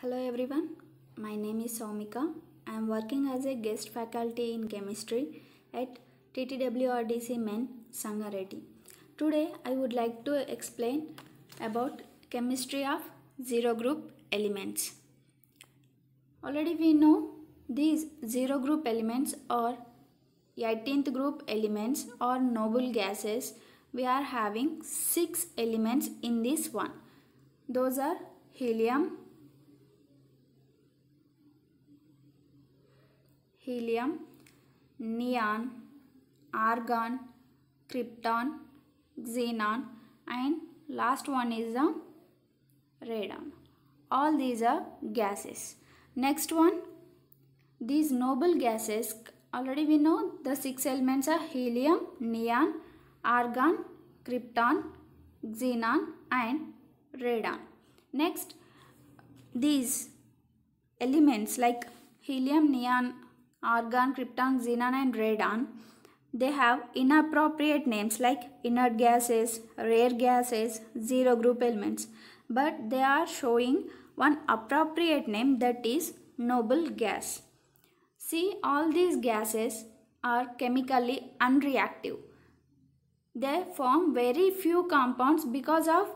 Hello everyone, my name is Somika. I am working as a guest faculty in chemistry at TTWRDC Men Sangareddy. Today I would like to explain about chemistry of zero group elements. Already we know these zero group elements or 18th group elements or noble gases. We are having six elements in this one. Those are helium, helium, neon, argon, krypton, xenon and last one is the radon. All these are gases. Next one, these noble gases, already we know the six elements are helium, neon, argon, krypton, xenon and radon. Next, these elements like helium, neon, argon, krypton, xenon and radon, they have inappropriate names like inert gases, rare gases, zero group elements. But they are showing one appropriate name that is noble gas. See all these gases are chemically unreactive. They form very few compounds because of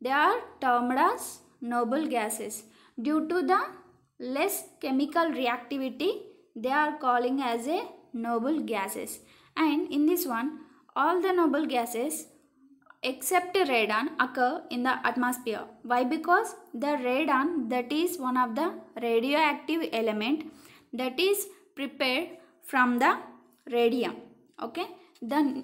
they are termed as noble gases due to the less chemical reactivity they are calling as a noble gases and in this one all the noble gases except radon occur in the atmosphere. Why? Because the radon that is one of the radioactive element that is prepared from the radium. Okay. The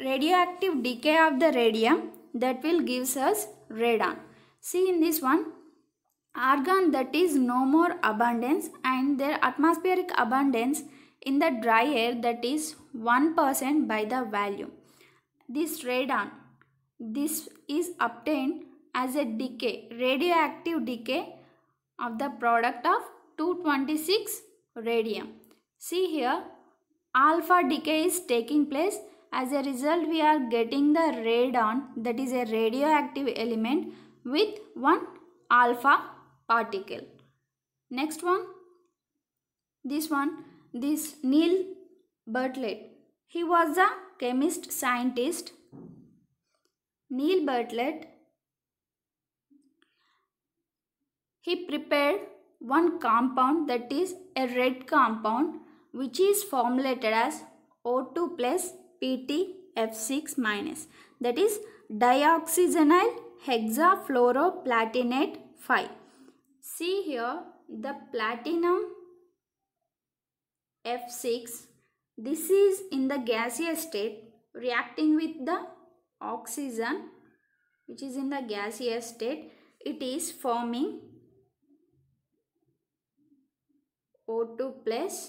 radioactive decay of the radium that will gives us radon. See in this one argon that is no more abundance and their atmospheric abundance in the dry air that is 1% by the value. This radon, this is obtained as a decay, radioactive decay of the product of 226 radium. See here, alpha decay is taking place. As a result, we are getting the radon that is a radioactive element with one alpha particle. Next one, this one, this Neil Bartlett. He was a chemist scientist. Neil Bartlett, he prepared one compound that is a red compound which is formulated as O2 plus PTF6 minus that is dioxygenyl hexafluoroplatinate 5. See here the platinum F6. This is in the gaseous state reacting with the oxygen which is in the gaseous state. It is forming O2 plus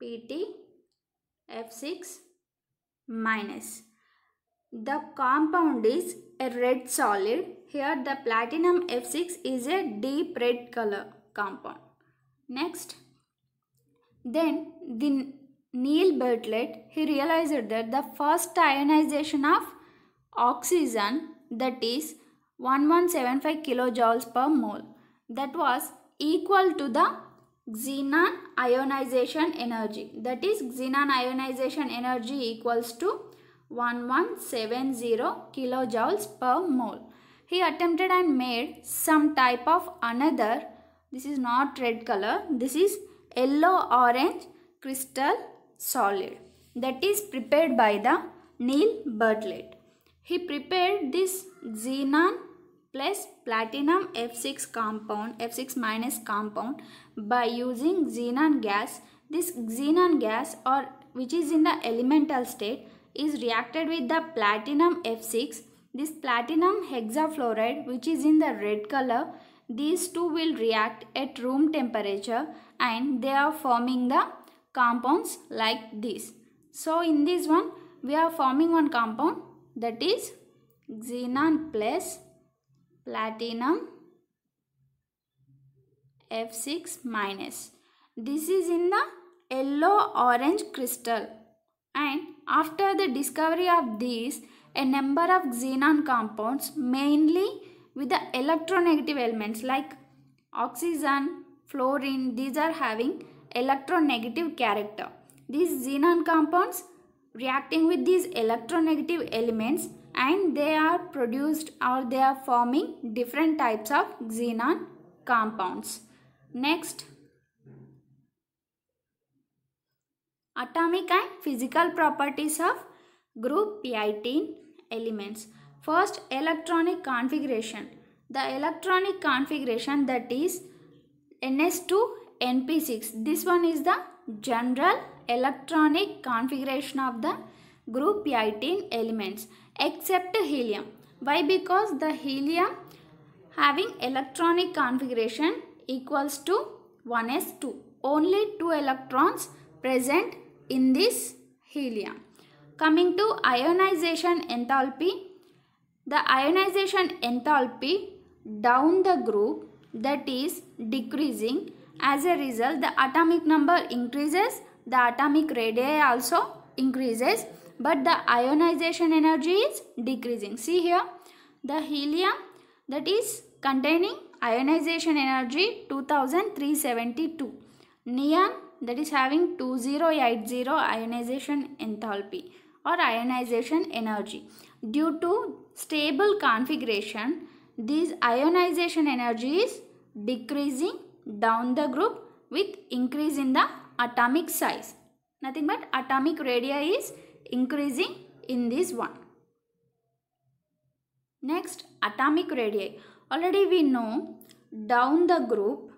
PT F6 minus. The compound is a red solid. Here the platinum F6 is a deep red color compound. Next, then the Neil Bartlett, he realized that the first ionization of oxygen that is 1175 kilojoules per mole that was equal to the xenon ionization energy that is xenon ionization energy equals to 1170 kilojoules per mole. He attempted and made some type of another, this is not red color, this is yellow orange crystal solid that is prepared by the Neil Bartlett. He prepared this xenon plus platinum F6 compound, F6 minus compound by using xenon gas. This xenon gas or which is in the elemental state is reacted with the platinum F6. This platinum hexafluoride which is in the red color, these two will react at room temperature and they are forming the compounds like this. So in this one, we are forming one compound that is xenon plus platinum F6 minus. This is in the yellow orange crystal and after the discovery of these, a number of xenon compounds mainly with the electronegative elements like oxygen, fluorine, these are having electronegative character. These xenon compounds reacting with these electronegative elements and they are produced or they are forming different types of xenon compounds. Next, Atomic and physical properties of group P18 elements. First, electronic configuration. The electronic configuration that is NS2 NP6. This one is the general electronic configuration of the group P18 elements except helium. Why? Because the helium having electronic configuration equals to 1s2. Only two electrons present in this helium. Coming to ionization enthalpy, the ionization enthalpy down the group that is decreasing as a result the atomic number increases the atomic radii also increases but the ionization energy is decreasing see here the helium that is containing ionization energy 2372 neon that is having 2080 ionization enthalpy or ionization energy. Due to stable configuration, this ionization energy is decreasing down the group with increase in the atomic size. Nothing but atomic radii is increasing in this one. Next, atomic radii. Already we know down the group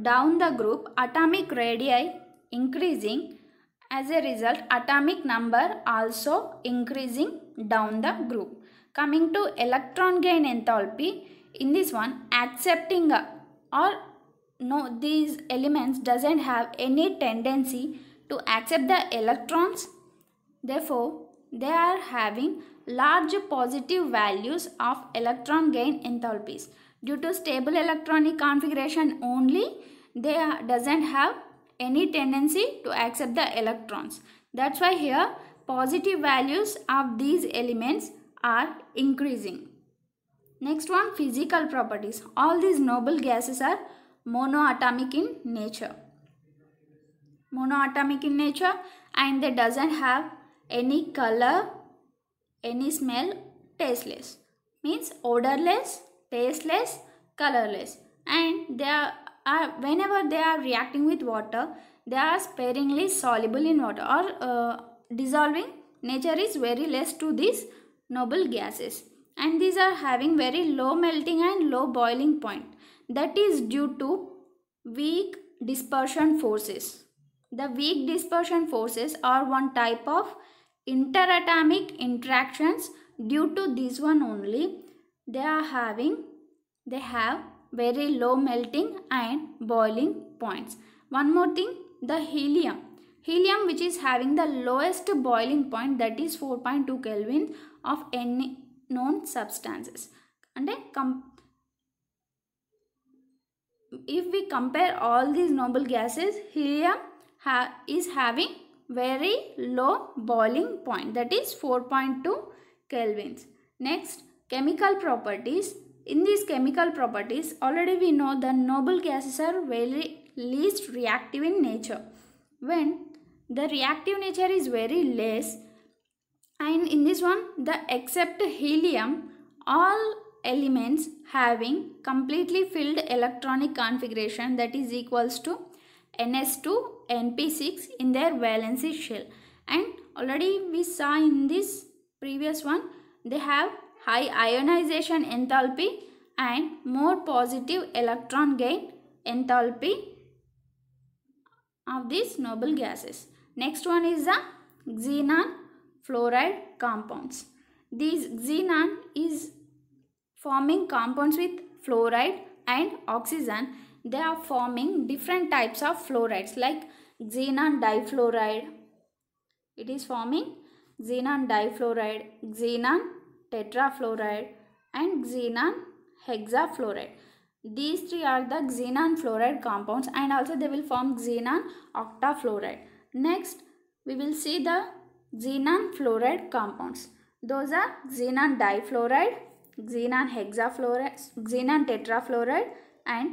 down the group atomic radii increasing as a result atomic number also increasing down the group. Coming to electron gain enthalpy in this one accepting or no these elements doesn't have any tendency to accept the electrons therefore they are having large positive values of electron gain enthalpies. Due to stable electronic configuration only, they doesn't have any tendency to accept the electrons. That's why here positive values of these elements are increasing. Next one physical properties. All these noble gases are monoatomic in nature. Monoatomic in nature and they doesn't have any color, any smell, tasteless. Means odorless tasteless, colorless and they are, are whenever they are reacting with water they are sparingly soluble in water or uh, dissolving nature is very less to these noble gases and these are having very low melting and low boiling point that is due to weak dispersion forces the weak dispersion forces are one type of interatomic interactions due to this one only they are having they have very low melting and boiling points one more thing the helium helium which is having the lowest boiling point that is 4.2 kelvin of any known substances and if we compare all these noble gases helium ha is having very low boiling point that is 4.2 kelvins next chemical properties. In these chemical properties, already we know the noble gases are very least reactive in nature. When the reactive nature is very less and in this one the except helium all elements having completely filled electronic configuration that is equals to NS2 NP6 in their valency shell and already we saw in this previous one they have high ionization enthalpy and more positive electron gain enthalpy of these noble gases. Next one is the xenon fluoride compounds. These xenon is forming compounds with fluoride and oxygen. They are forming different types of fluorides like xenon difluoride. It is forming xenon difluoride, xenon tetrafluoride and xenon hexafluoride. These three are the xenon fluoride compounds and also they will form xenon octafluoride. Next, we will see the xenon fluoride compounds. Those are xenon difluoride, xenon hexafluoride, xenon tetrafluoride and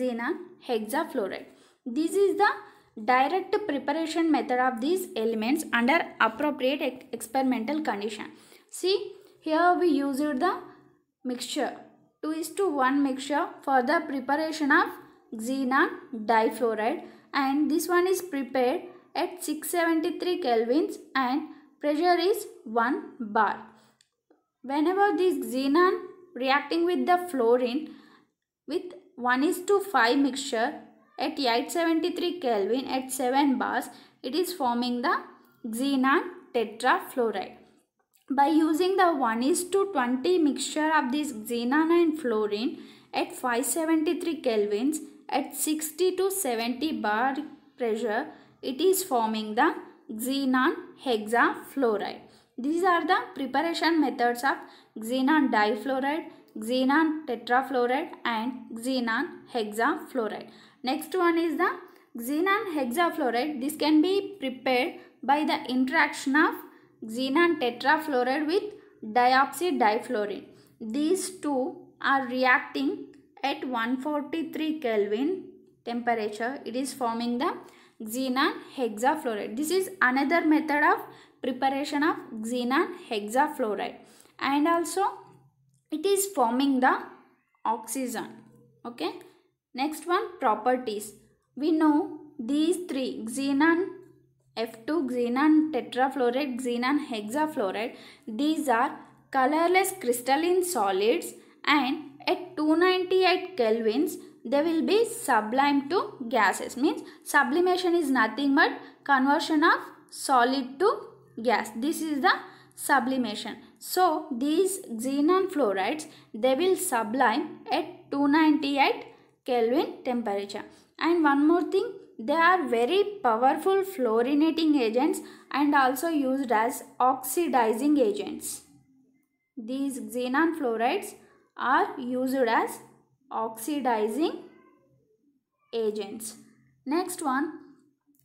xenon hexafluoride. This is the direct preparation method of these elements under appropriate experimental condition. See, here we used the mixture 2 is to 1 mixture for the preparation of xenon difluoride and this one is prepared at 673 kelvins and pressure is 1 bar. Whenever this xenon reacting with the fluorine with 1 is to 5 mixture at 873 Kelvin at 7 bars it is forming the xenon tetrafluoride. By using the 1 is to 20 mixture of this xenon and fluorine at 573 kelvins at 60 to 70 bar pressure, it is forming the xenon hexafluoride. These are the preparation methods of xenon difluoride, xenon tetrafluoride and xenon hexafluoride. Next one is the xenon hexafluoride. This can be prepared by the interaction of xenon tetrafluoride with diopsy difluorine. These two are reacting at 143 Kelvin temperature. It is forming the xenon hexafluoride. This is another method of preparation of xenon hexafluoride. And also it is forming the oxygen. Okay. Next one properties. We know these three xenon F2 xenon tetrafluoride, xenon hexafluoride. These are colorless crystalline solids and at 298 kelvins they will be sublimed to gases means sublimation is nothing but conversion of solid to gas this is the sublimation so these xenon fluorides they will sublime at 298 kelvin temperature and one more thing they are very powerful fluorinating agents and also used as oxidizing agents. These xenon fluorides are used as oxidizing agents. Next one,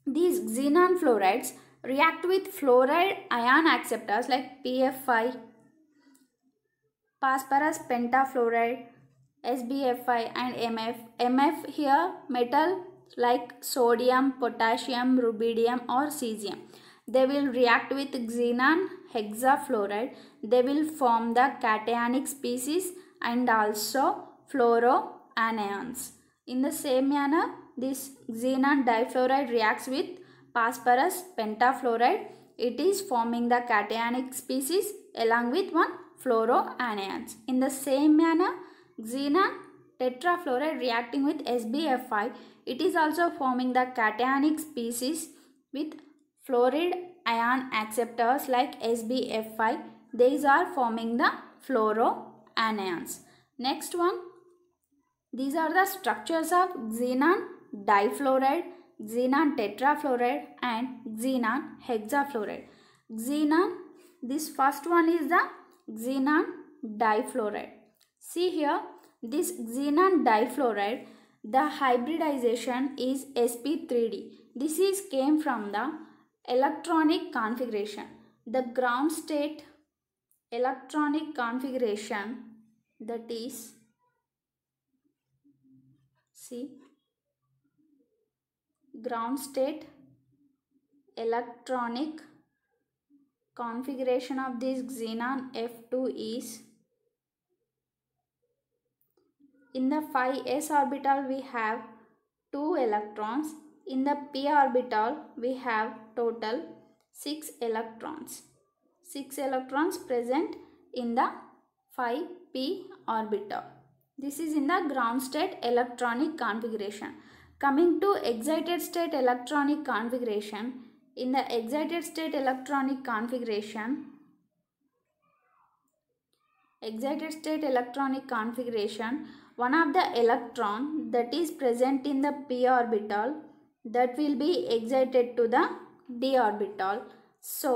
these xenon fluorides react with fluoride ion acceptors like PFI, phosphorus pentafluoride, SBFI and MF. MF here metal like sodium, potassium, rubidium or cesium. They will react with xenon hexafluoride. They will form the cationic species and also fluoroanions. In the same manner, this xenon difluoride reacts with phosphorus pentafluoride. It is forming the cationic species along with one fluoroanions. In the same manner, xenon tetrafluoride reacting with SBFI it is also forming the cationic species with fluoride ion acceptors like SBF5. These are forming the fluoroanions. Next one, these are the structures of xenon difluoride, xenon tetrafluoride and xenon hexafluoride. Xenon, this first one is the xenon difluoride. See here, this xenon difluoride the hybridization is sp3d. This is came from the electronic configuration. The ground state electronic configuration that is see ground state electronic configuration of this xenon F2 is in the 5s orbital we have 2 electrons. In the p orbital we have total 6 electrons. 6 electrons present in the 5 p orbital. This is in the ground state electronic configuration. Coming to excited state electronic configuration, in the excited state electronic configuration, excited state electronic configuration, one of the electron that is present in the p orbital that will be excited to the d orbital. So,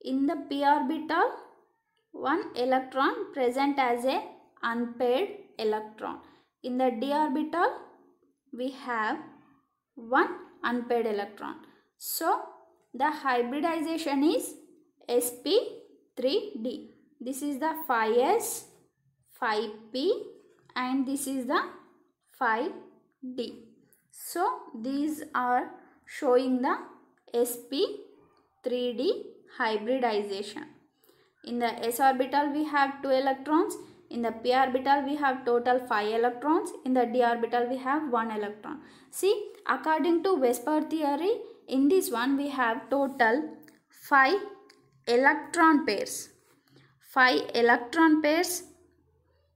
in the p orbital, one electron present as a unpaired electron. In the d orbital, we have one unpaired electron. So, the hybridization is sp3d. This is the 5s, 5p, and this is the 5D. So these are showing the sp3d hybridization. In the s orbital we have 2 electrons, in the p orbital we have total 5 electrons, in the d orbital we have 1 electron. See according to Vesper theory in this one we have total 5 electron pairs. 5 electron pairs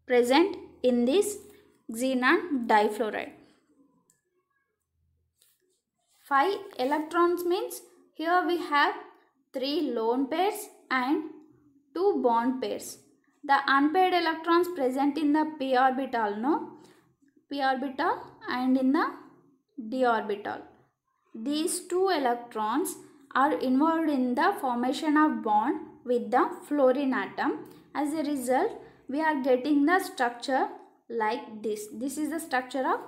present in this xenon difluoride. 5 electrons means here we have 3 lone pairs and 2 bond pairs. The unpaired electrons present in the p orbital, no? p orbital and in the d orbital. These two electrons are involved in the formation of bond with the fluorine atom. As a result, we are getting the structure like this. This is the structure of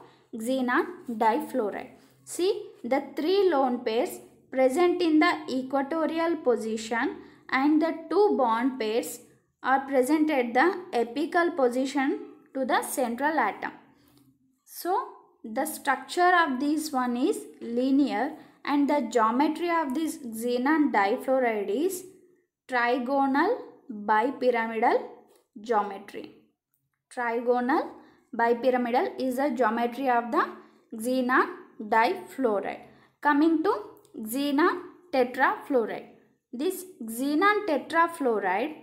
xenon difluoride. See the three lone pairs present in the equatorial position and the two bond pairs are present at the apical position to the central atom. So the structure of this one is linear and the geometry of this xenon difluoride is trigonal bipyramidal geometry. Trigonal bipyramidal is a geometry of the xenon difluoride. Coming to xenon tetrafluoride. This xenon tetrafluoride,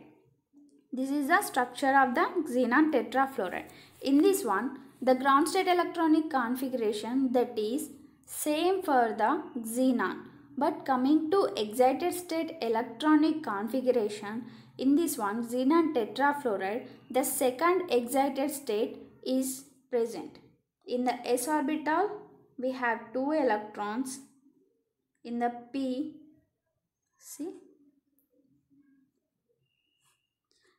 this is the structure of the xenon tetrafluoride. In this one, the ground state electronic configuration that is same for the xenon. But coming to excited state electronic configuration, in this one, xenon tetrafluoride, the second excited state is present. In the s orbital, we have two electrons. In the p, see,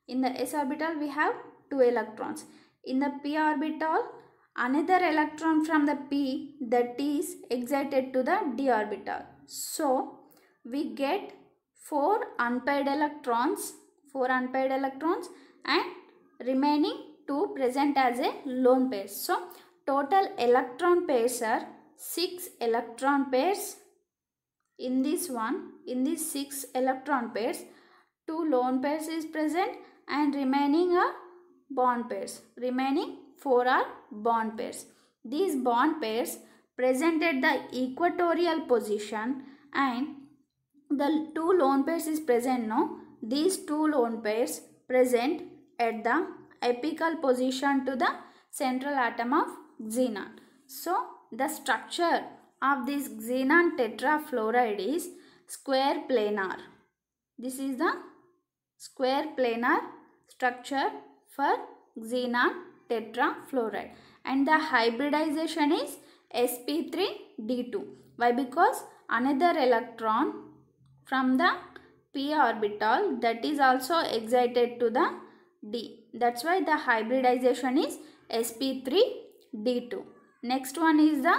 in the s orbital we have two electrons. In the p orbital, another electron from the p that is excited to the d orbital. So, we get four unpaired electrons 4 unpaired electrons and remaining 2 present as a lone pair. So, total electron pairs are 6 electron pairs in this one. In these 6 electron pairs, 2 lone pairs is present and remaining are bond pairs. Remaining 4 are bond pairs. These bond pairs present at the equatorial position and the two lone pairs is present now these two lone pairs present at the apical position to the central atom of xenon. So, the structure of this xenon tetrafluoride is square planar. This is the square planar structure for xenon tetrafluoride. And the hybridization is sp3d2. Why? Because another electron from the p orbital that is also excited to the d. That's why the hybridization is sp3d2. Next one is the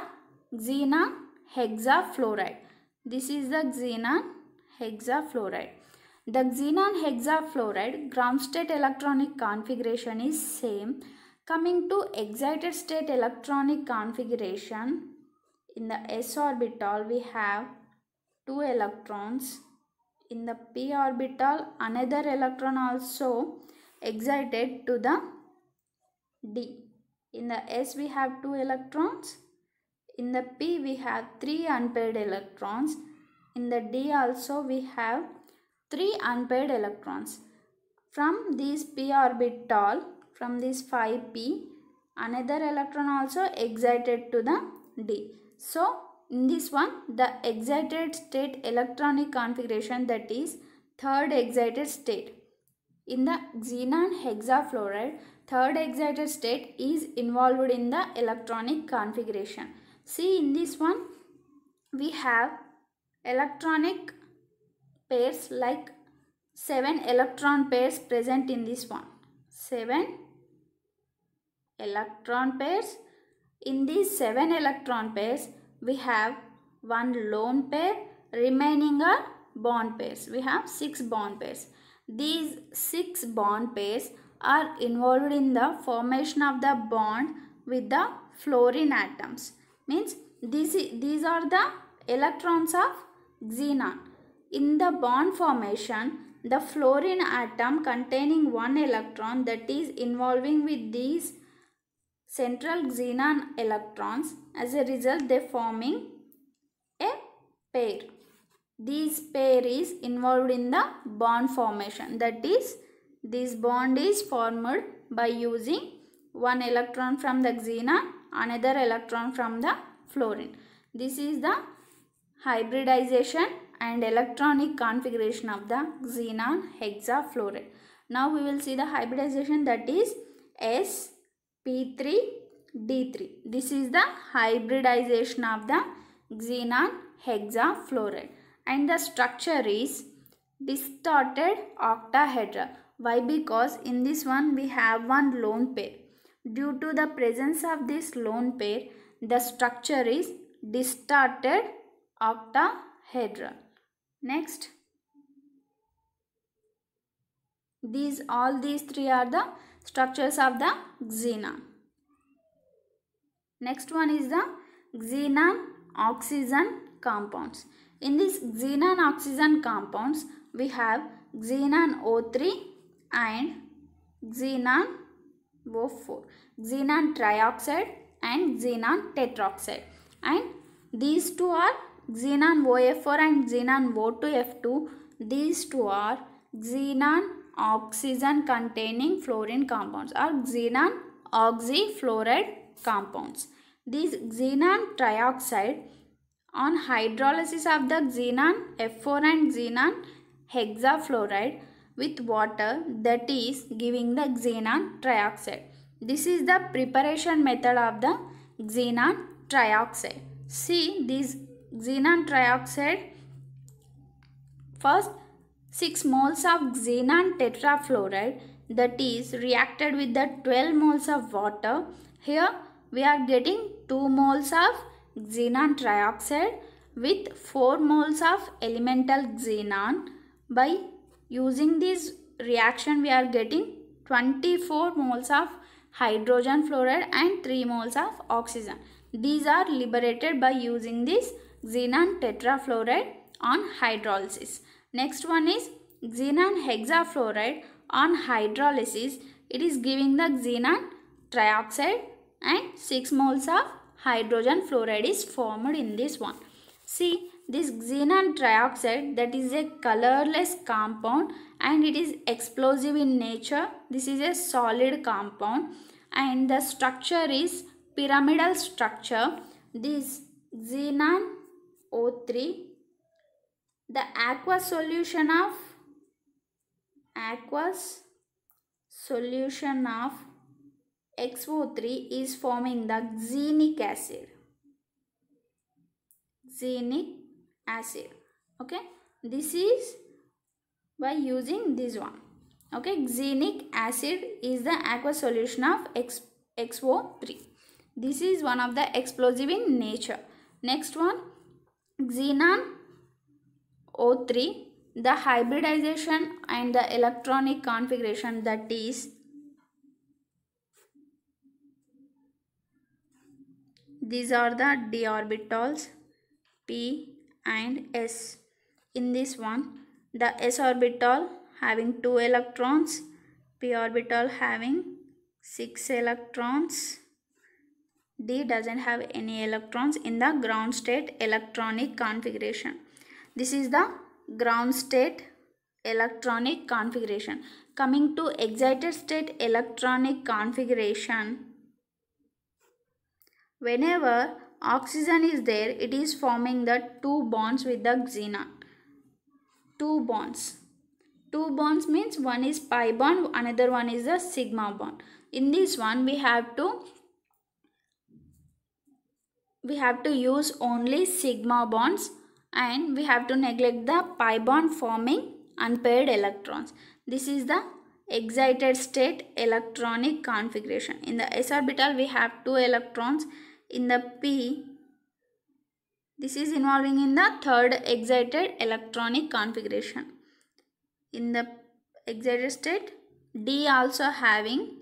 xenon hexafluoride. This is the xenon hexafluoride. The xenon hexafluoride ground state electronic configuration is same. Coming to excited state electronic configuration, in the s orbital we have two electrons in the p orbital another electron also excited to the d in the s we have two electrons in the p we have three unpaired electrons in the d also we have three unpaired electrons from this p orbital from this 5p another electron also excited to the d so in this one the excited state electronic configuration that is third excited state. In the xenon hexafluoride, third excited state is involved in the electronic configuration. See in this one, we have electronic pairs like 7 electron pairs present in this one. 7 electron pairs. In these 7 electron pairs, we have one lone pair remaining are bond pairs we have six bond pairs these six bond pairs are involved in the formation of the bond with the fluorine atoms means these these are the electrons of xenon in the bond formation the fluorine atom containing one electron that is involving with these central xenon electrons. As a result, they forming a pair. This pair is involved in the bond formation. That is, this bond is formed by using one electron from the xenon, another electron from the fluorine. This is the hybridization and electronic configuration of the xenon hexafluoride. Now we will see the hybridization that is S P3, D3. This is the hybridization of the xenon hexafluoride. And the structure is distorted octahedra. Why? Because in this one we have one lone pair. Due to the presence of this lone pair, the structure is distorted octahedra. Next, these all these three are the structures of the xenon. Next one is the xenon oxygen compounds. In this xenon oxygen compounds, we have xenon O3 and xenon O4, xenon trioxide and xenon tetroxide. And these two are xenon OF4 and xenon O2F2. These two are xenon oxygen containing fluorine compounds or xenon oxyfluoride compounds. This xenon trioxide on hydrolysis of the xenon F4 and xenon hexafluoride with water that is giving the xenon trioxide. This is the preparation method of the xenon trioxide. See this xenon trioxide first 6 moles of xenon tetrafluoride that is reacted with the 12 moles of water. Here we are getting 2 moles of xenon trioxide with 4 moles of elemental xenon. By using this reaction we are getting 24 moles of hydrogen fluoride and 3 moles of oxygen. These are liberated by using this xenon tetrafluoride on hydrolysis. Next one is xenon hexafluoride on hydrolysis. It is giving the xenon trioxide and 6 moles of hydrogen fluoride is formed in this one. See this xenon trioxide that is a colorless compound and it is explosive in nature. This is a solid compound and the structure is pyramidal structure. This xenon O3 the aqueous solution of aqueous solution of XO3 is forming the xenic acid xenic acid okay this is by using this one okay xenic acid is the aqueous solution of XO3 this is one of the explosive in nature next one xenon O3 the hybridization and the electronic configuration that is these are the d orbitals p and s in this one the s orbital having two electrons p orbital having six electrons d doesn't have any electrons in the ground state electronic configuration this is the ground state electronic configuration. Coming to excited state electronic configuration. Whenever oxygen is there, it is forming the two bonds with the xenon. Two bonds. Two bonds means one is pi bond, another one is the sigma bond. In this one, we have to we have to use only sigma bonds and we have to neglect the pi bond forming unpaired electrons. This is the excited state electronic configuration. In the s orbital we have two electrons in the p. This is involving in the third excited electronic configuration. In the excited state d also having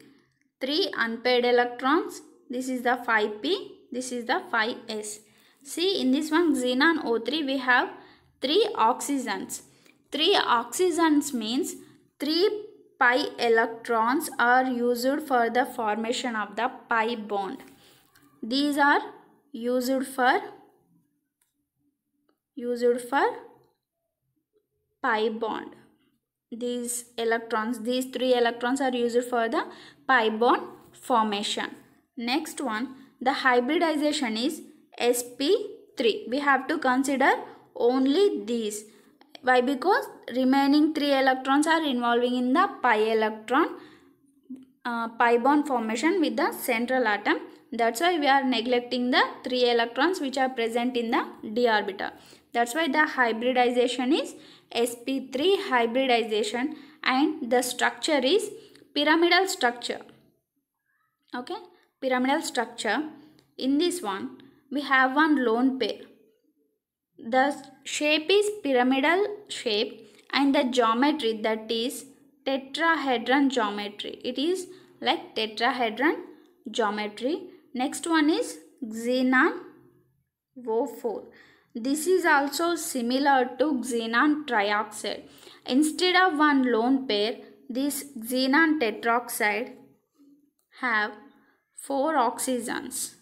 three unpaired electrons. This is the 5p, this is the 5s. See in this one xenon O3 we have 3 oxygens. 3 oxygens means 3 pi electrons are used for the formation of the pi bond. These are used for used for pi bond. These electrons, these three electrons are used for the pi bond formation. Next one, the hybridization is sp3 we have to consider only these why because remaining three electrons are involving in the pi electron uh, pi bond formation with the central atom that's why we are neglecting the three electrons which are present in the d orbital that's why the hybridization is sp3 hybridization and the structure is pyramidal structure okay pyramidal structure in this one we have one lone pair. The shape is pyramidal shape and the geometry that is tetrahedron geometry. It is like tetrahedron geometry. Next one is xenon O4. This is also similar to xenon trioxide. Instead of one lone pair, this xenon tetroxide have four oxygens.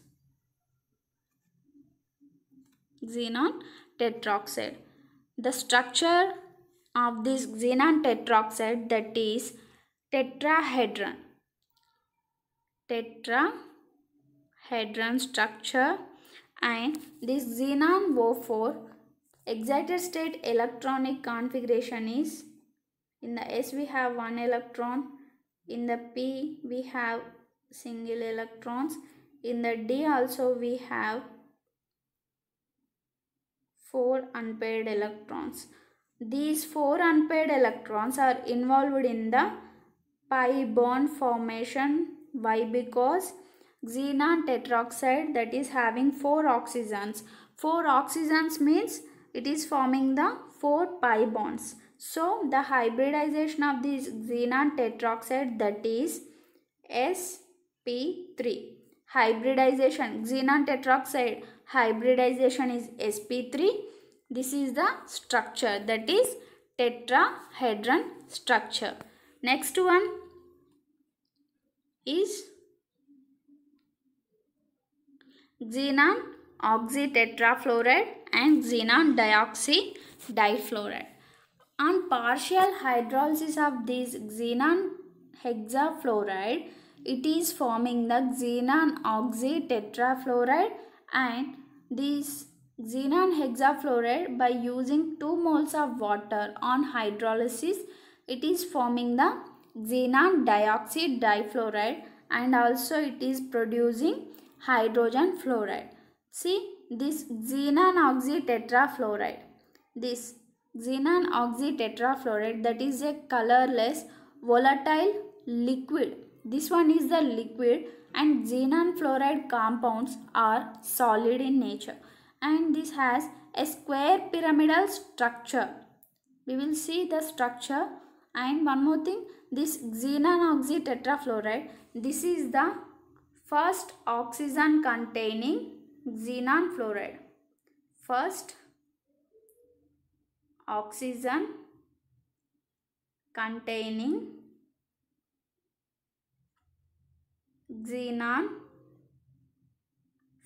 xenon tetroxide. The structure of this xenon tetroxide that is tetrahedron. Tetrahedron structure and this xenon O4 excited state electronic configuration is in the S we have one electron in the P we have single electrons in the D also we have four unpaired electrons. These four unpaired electrons are involved in the pi bond formation. Why? Because xenon tetroxide that is having four oxygens. Four oxygens means it is forming the four pi bonds. So the hybridization of this xenon tetroxide that is sp3 hybridization xenon tetroxide hybridization is sp3 this is the structure that is tetrahedron structure next one is xenon oxytetrafluoride and xenon dioxy difluoride on partial hydrolysis of this xenon hexafluoride it is forming the xenon oxytetrafluoride and this xenon hexafluoride by using 2 moles of water on hydrolysis it is forming the xenon dioxide difluoride and also it is producing hydrogen fluoride. See this xenon oxytetrafluoride. This xenon oxytetrafluoride that is a colorless volatile liquid. This one is the liquid and xenon fluoride compounds are solid in nature and this has a square pyramidal structure. We will see the structure and one more thing this xenon oxy tetrafluoride this is the first oxygen containing xenon fluoride. First oxygen containing xenon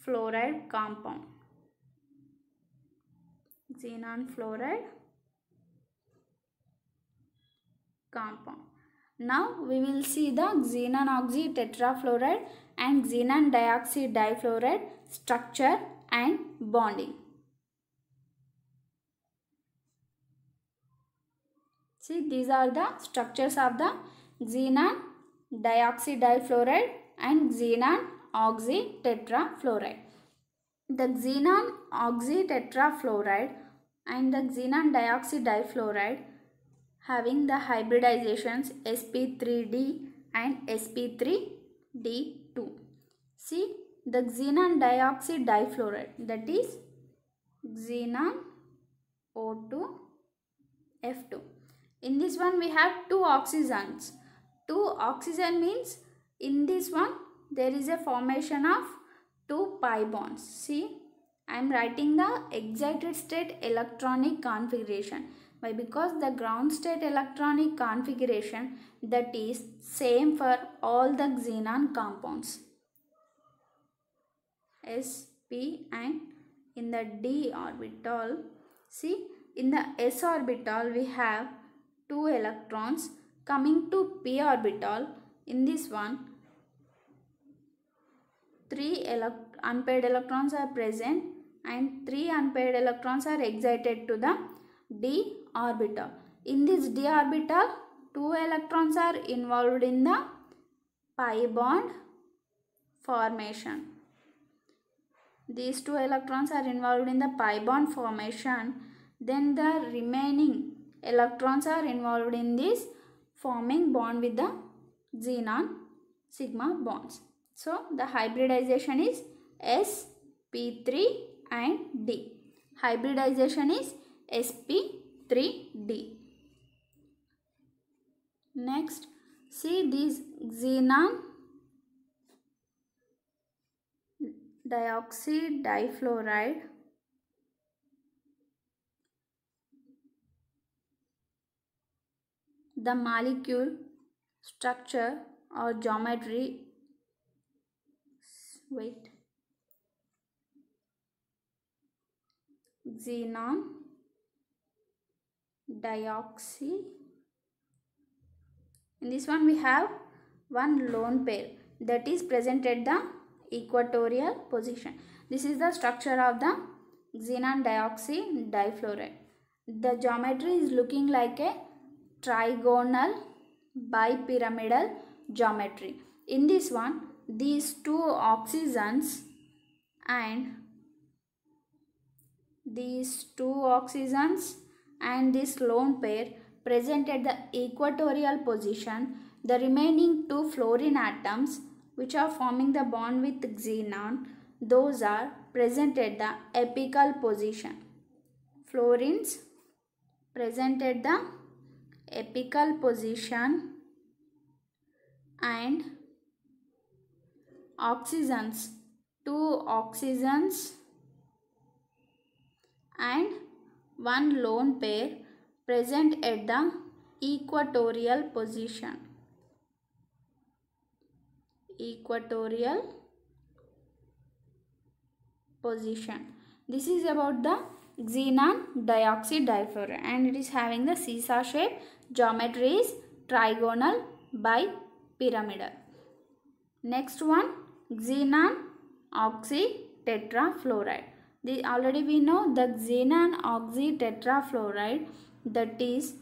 fluoride compound xenon fluoride compound now we will see the xenon oxy tetrafluoride and xenon dioxy difluoride structure and bonding see these are the structures of the xenon dioxy difluoride and xenon oxytetrafluoride. The xenon oxytetrafluoride and the xenon dioxide difluoride having the hybridizations sp3d and sp3d2. See the xenon dioxide difluoride that is xenon O2 F2. In this one we have two oxygens. Two oxygen means in this one, there is a formation of two pi bonds. See, I am writing the excited state electronic configuration. Why? Because the ground state electronic configuration that is same for all the xenon compounds. S, P and in the D orbital, see in the S orbital we have 2 electrons. Coming to P orbital, in this one, 3 elect unpaired electrons are present and 3 unpaired electrons are excited to the d orbital. In this d orbital, 2 electrons are involved in the pi bond formation. These 2 electrons are involved in the pi bond formation. Then the remaining electrons are involved in this forming bond with the xenon sigma bonds. So the hybridization is S, P3 and D. Hybridization is sp3d next see these xenon dioxydifluoride. the molecule structure or geometry wait xenon dioxy in this one we have one lone pair that is present at the equatorial position this is the structure of the xenon dioxy difluoride the geometry is looking like a trigonal bipyramidal geometry. In this one, these two oxygens and these two oxygens and this lone pair present at the equatorial position, the remaining two fluorine atoms which are forming the bond with xenon, those are present at the apical position. Fluorines present at the apical position and oxygens two oxygens and one lone pair present at the equatorial position equatorial position this is about the xenon dioxide diaphora and it is having the seesaw shape geometry is trigonal by pyramidal. Next one xenon oxytetrafluoride. The, already we know the xenon oxytetrafluoride that is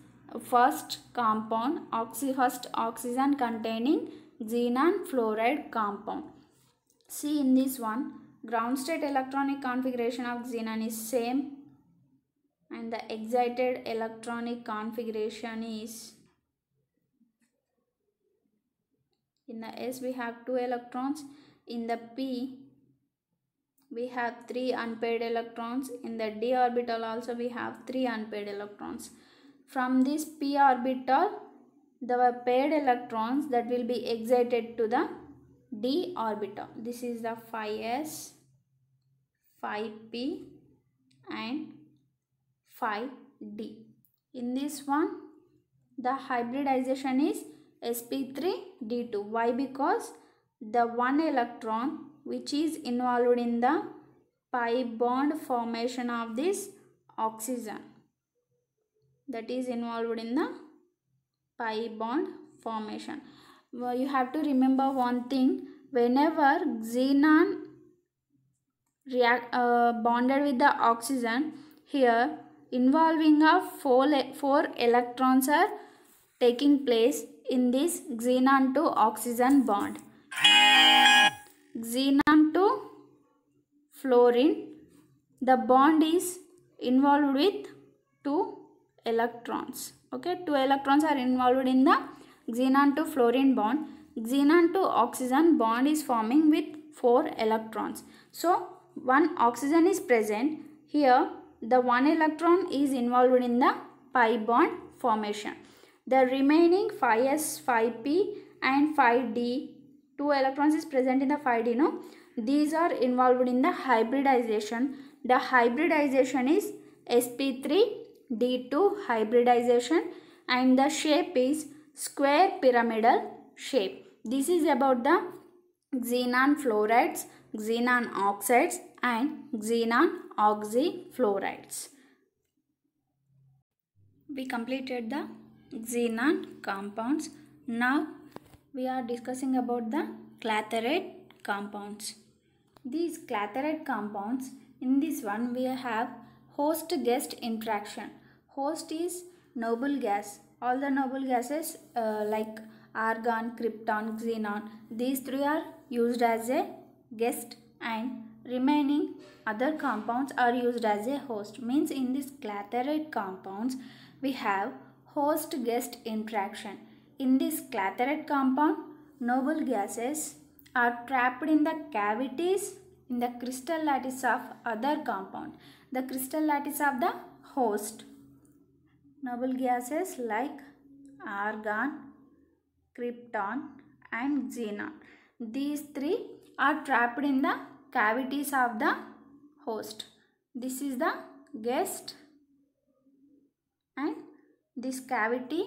first compound oxy first oxygen containing xenon fluoride compound. See in this one ground state electronic configuration of xenon is same and the excited electronic configuration is in the s we have two electrons in the p we have three unpaired electrons in the d orbital also we have three unpaired electrons from this p orbital the paired electrons that will be excited to the d orbital this is the phi s phi p and five d in this one the hybridization is sp3d2 why because the one electron which is involved in the pi bond formation of this oxygen that is involved in the pi bond formation well, you have to remember one thing whenever xenon react uh, bonded with the oxygen here involving of four, four electrons are taking place in this xenon to oxygen bond. Xenon to fluorine, the bond is involved with two electrons. Okay, two electrons are involved in the xenon to fluorine bond. Xenon to oxygen bond is forming with four electrons. So, one oxygen is present. Here, the one electron is involved in the pi bond formation. The remaining 5s, 5p and 5d, two electrons is present in the 5d, no? These are involved in the hybridization. The hybridization is sp3d2 hybridization and the shape is square pyramidal shape. This is about the xenon fluorides, xenon oxides and xenon oxyfluorides. We completed the xenon compounds. Now we are discussing about the clathrate compounds. These clathrate compounds, in this one we have host-guest interaction. Host is noble gas. All the noble gases uh, like argon, krypton, xenon, these three are used as a guest and remaining other compounds are used as a host means in this clathrate compounds we have host-guest interaction. In this clathrate compound, noble gases are trapped in the cavities in the crystal lattice of other compound. The crystal lattice of the host. Noble gases like argon, krypton and xenon. These three are trapped in the cavities of the host. This is the guest and this cavity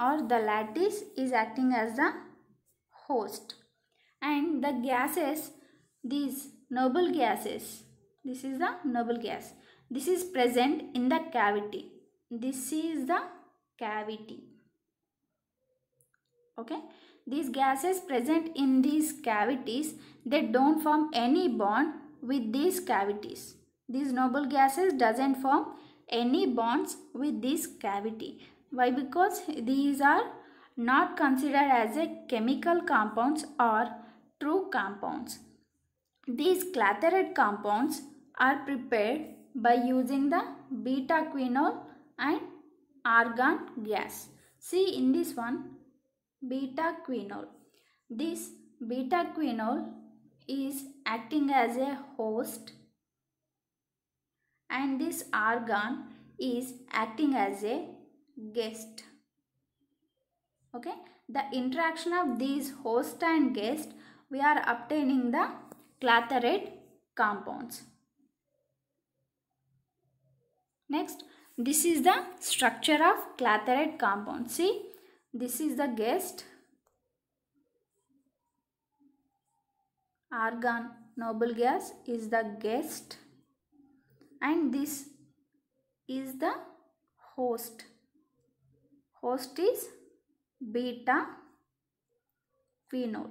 or the lattice is acting as the host and the gases these noble gases this is the noble gas this is present in the cavity this is the cavity okay these gases present in these cavities they don't form any bond with these cavities these noble gases doesn't form any bonds with this cavity. Why? Because these are not considered as a chemical compounds or true compounds. These clathrate compounds are prepared by using the beta quinol and argon gas. See in this one beta quinol. This beta quinol is acting as a host and this argon is acting as a guest okay the interaction of these host and guest we are obtaining the clathrate compounds next this is the structure of clathrate compound see this is the guest argon noble gas is the guest and this is the host. Host is beta phenol.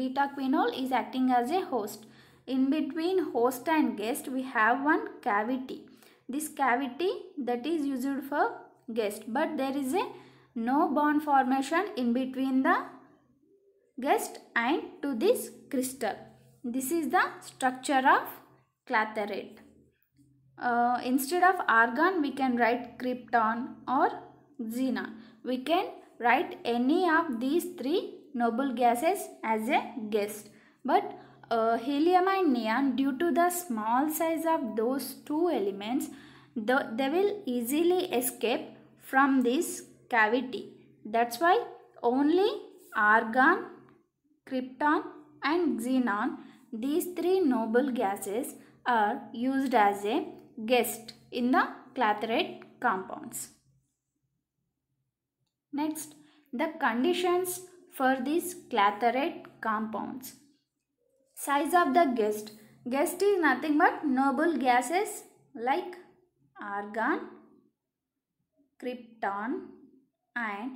Beta quinol is acting as a host. In between host and guest we have one cavity. This cavity that is used for guest but there is a no bond formation in between the guest and to this crystal. This is the structure of clathrate. Uh, instead of argon, we can write krypton or xenon. We can write any of these three noble gases as a guest. But uh, helium and neon, due to the small size of those two elements, the, they will easily escape from this cavity. That's why only argon, krypton and xenon these three noble gases are used as a guest in the clathrate compounds. Next, the conditions for these clathrate compounds. Size of the guest. Guest is nothing but noble gases like argon, krypton and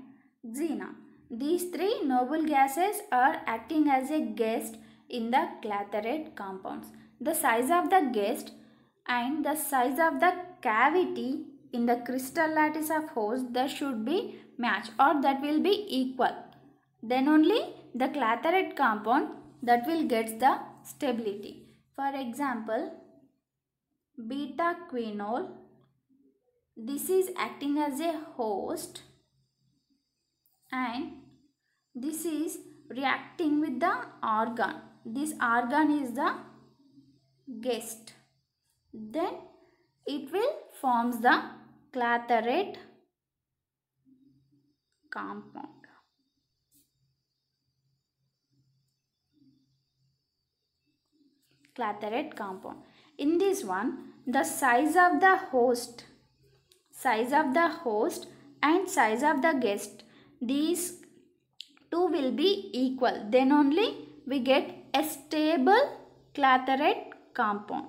xenon. These three noble gases are acting as a guest in the clathrate compounds. The size of the guest and the size of the cavity in the crystal lattice of host that should be matched or that will be equal. Then only the clathrate compound that will get the stability. For example, beta quinol, this is acting as a host and this is reacting with the organ this argon is the guest then it will forms the clathrate compound clathrate compound in this one the size of the host size of the host and size of the guest these two will be equal then only we get a stable clathrate compound.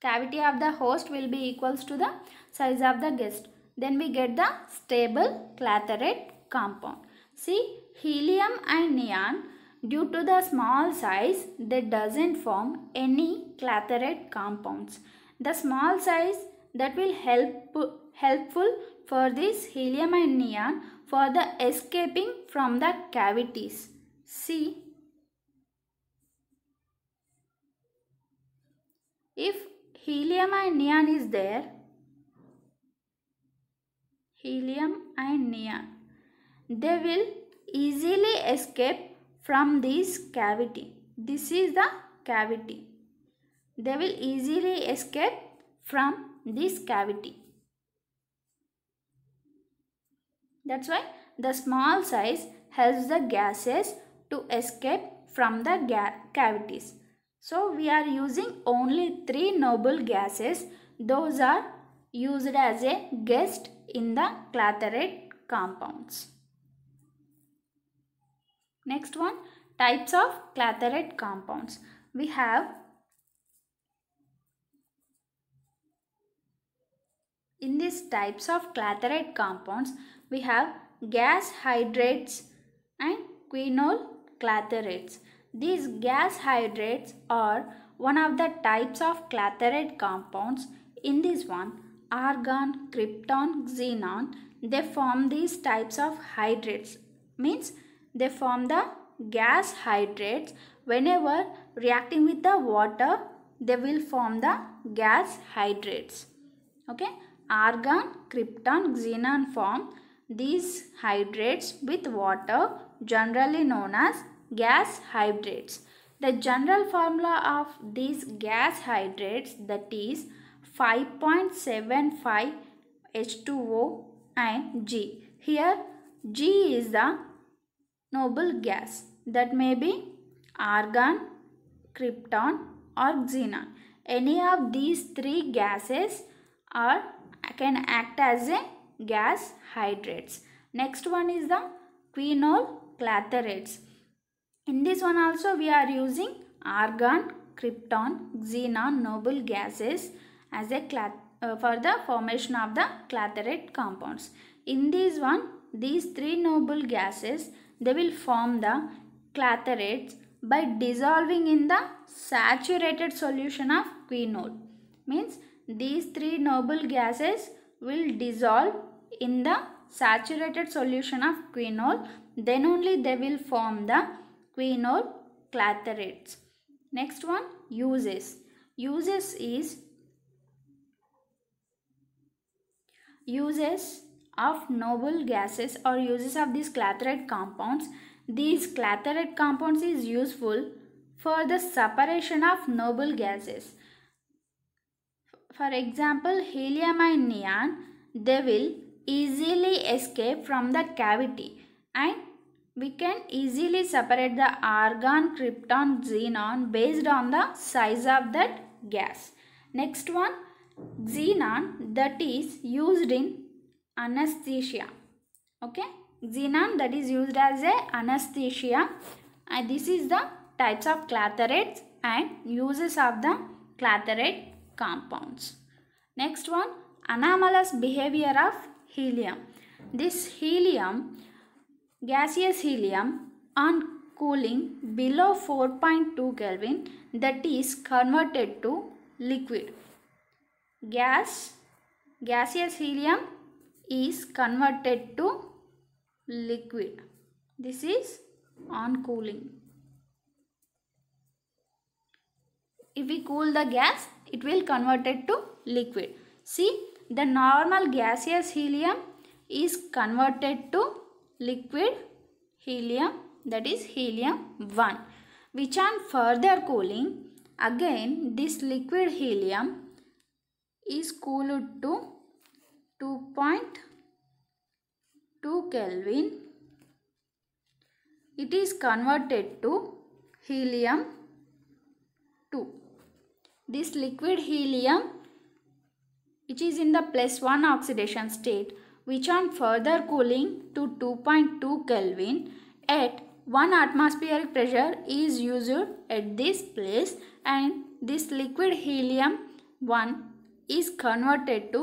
Cavity of the host will be equals to the size of the guest. Then we get the stable clathrate compound. See helium and neon due to the small size they doesn't form any clathrate compounds. The small size that will help helpful for this helium and neon for the escaping from the cavities. See if helium and neon is there helium and neon they will easily escape from this cavity this is the cavity they will easily escape from this cavity that's why the small size helps the gases to escape from the cavities so we are using only three noble gases. Those are used as a guest in the clathrate compounds. Next one, types of clathrate compounds. We have in these types of clathrate compounds, we have gas hydrates and quinol clathrates. These gas hydrates are one of the types of clathrate compounds. In this one, argon, krypton, xenon, they form these types of hydrates. Means they form the gas hydrates. Whenever reacting with the water, they will form the gas hydrates. Okay. Argon, krypton, xenon form these hydrates with water generally known as gas hydrates. The general formula of these gas hydrates that is 5.75 H2O and G. Here G is the noble gas that may be argon, krypton or xenon. Any of these three gases are can act as a gas hydrates. Next one is the quinol clathrates. In this one also we are using argon, krypton, xenon, noble gases as a uh, for the formation of the clathrate compounds. In this one, these three noble gases, they will form the clathrates by dissolving in the saturated solution of quinol. Means these three noble gases will dissolve in the saturated solution of quinol. Then only they will form the quinol clathrates. Next one uses. Uses is uses of noble gases or uses of these clathrate compounds. These clathrate compounds is useful for the separation of noble gases. For example, helium and neon, they will easily escape from the cavity and we can easily separate the argon krypton xenon based on the size of that gas next one xenon that is used in anesthesia okay xenon that is used as a anesthesia and uh, this is the types of clathrates and uses of the clathrate compounds next one anomalous behavior of helium this helium gaseous helium on cooling below 4.2 Kelvin that is converted to liquid. Gas, gaseous helium is converted to liquid. This is on cooling. If we cool the gas, it will convert it to liquid. See, the normal gaseous helium is converted to liquid helium that is helium 1 which on further cooling again this liquid helium is cooled to 2.2 Kelvin it is converted to helium 2 this liquid helium which is in the plus 1 oxidation state which on further cooling to 2.2 Kelvin at 1 atmospheric pressure is used at this place and this liquid helium 1 is converted to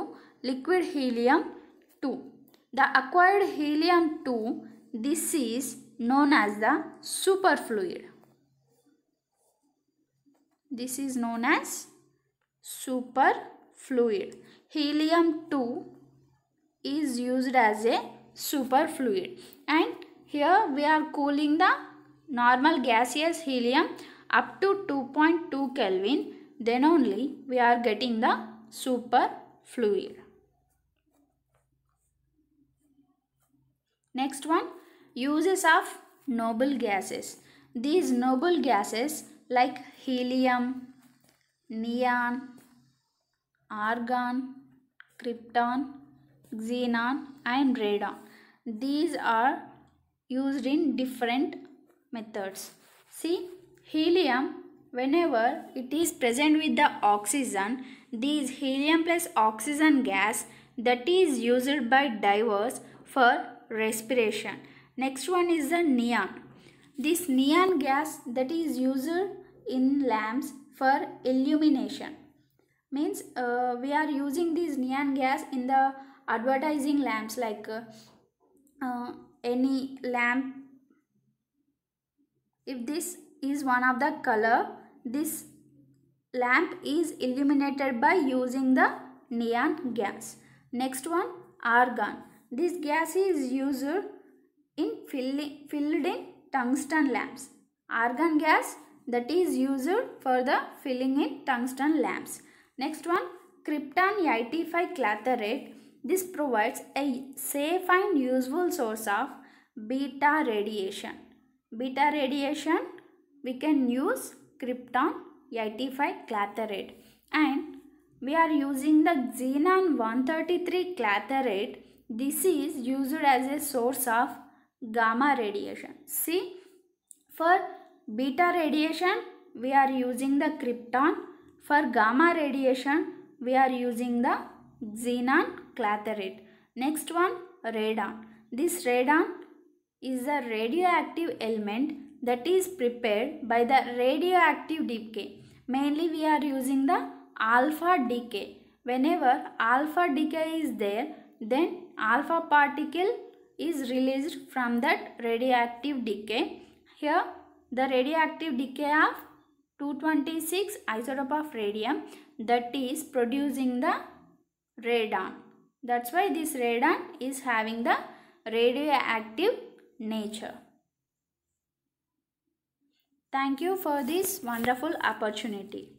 liquid helium 2. The acquired helium 2 this is known as the superfluid. This is known as superfluid. Helium 2 is used as a superfluid and here we are cooling the normal gaseous helium up to 2.2 Kelvin then only we are getting the superfluid. Next one uses of noble gases. These noble gases like helium, neon, argon, krypton xenon and radon. These are used in different methods. See helium whenever it is present with the oxygen this helium plus oxygen gas that is used by divers for respiration. Next one is the neon. This neon gas that is used in lamps for illumination means uh, we are using this neon gas in the advertising lamps like uh, uh, any lamp if this is one of the color this lamp is illuminated by using the neon gas next one argon this gas is used in filling, filled in tungsten lamps argon gas that is used for the filling in tungsten lamps next one krypton 85 clathrate. This provides a safe and useful source of beta radiation. Beta radiation we can use krypton 85 clathrate, and we are using the xenon 133 clathrate. This is used as a source of gamma radiation. See for beta radiation we are using the krypton. For gamma radiation we are using the xenon clathrate. Next one radon. This radon is a radioactive element that is prepared by the radioactive decay. Mainly we are using the alpha decay. Whenever alpha decay is there then alpha particle is released from that radioactive decay. Here the radioactive decay of 226 isotope of radium that is producing the radon. That's why this radon is having the radioactive nature. Thank you for this wonderful opportunity.